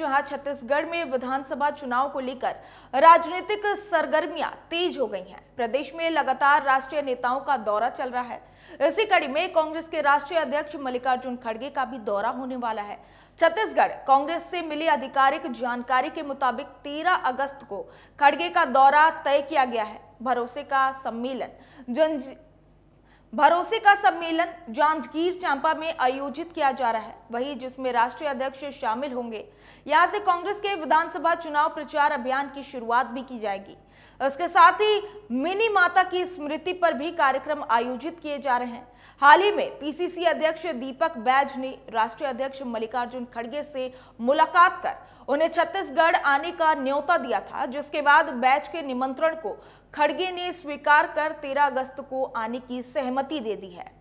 जहां छत्तीसगढ़ में विधानसभा चुनाव को लेकर राजनीतिक सरगर्मियां तेज हो गई हैं प्रदेश में लगातार राष्ट्रीय नेताओं का दौरा चल रहा है इसी कड़ी में कांग्रेस के राष्ट्रीय अध्यक्ष मल्लिकार्जुन खड़गे का भी दौरा होने वाला है छत्तीसगढ़ कांग्रेस से मिली आधिकारिक जानकारी के मुताबिक 13 अगस्त को खड़गे का दौरा तय किया गया है भरोसे का सम्मेलन भरोसे का सम्मेलन जांजगीर चांपा में आयोजित किया जा रहा है वही जिसमें राष्ट्रीय अध्यक्ष शामिल होंगे यहां से कांग्रेस के विधानसभा चुनाव प्रचार अभियान की शुरुआत भी की जाएगी इसके साथ ही मिनी माता की स्मृति पर भी कार्यक्रम आयोजित किए जा रहे हैं हाल ही में पीसीसी अध्यक्ष दीपक बैज ने राष्ट्रीय अध्यक्ष मल्लिकार्जुन खड़गे से मुलाकात कर उन्हें छत्तीसगढ़ आने का न्योता दिया था जिसके बाद बैच के निमंत्रण को खड़गे ने स्वीकार कर 13 अगस्त को आने की सहमति दे दी है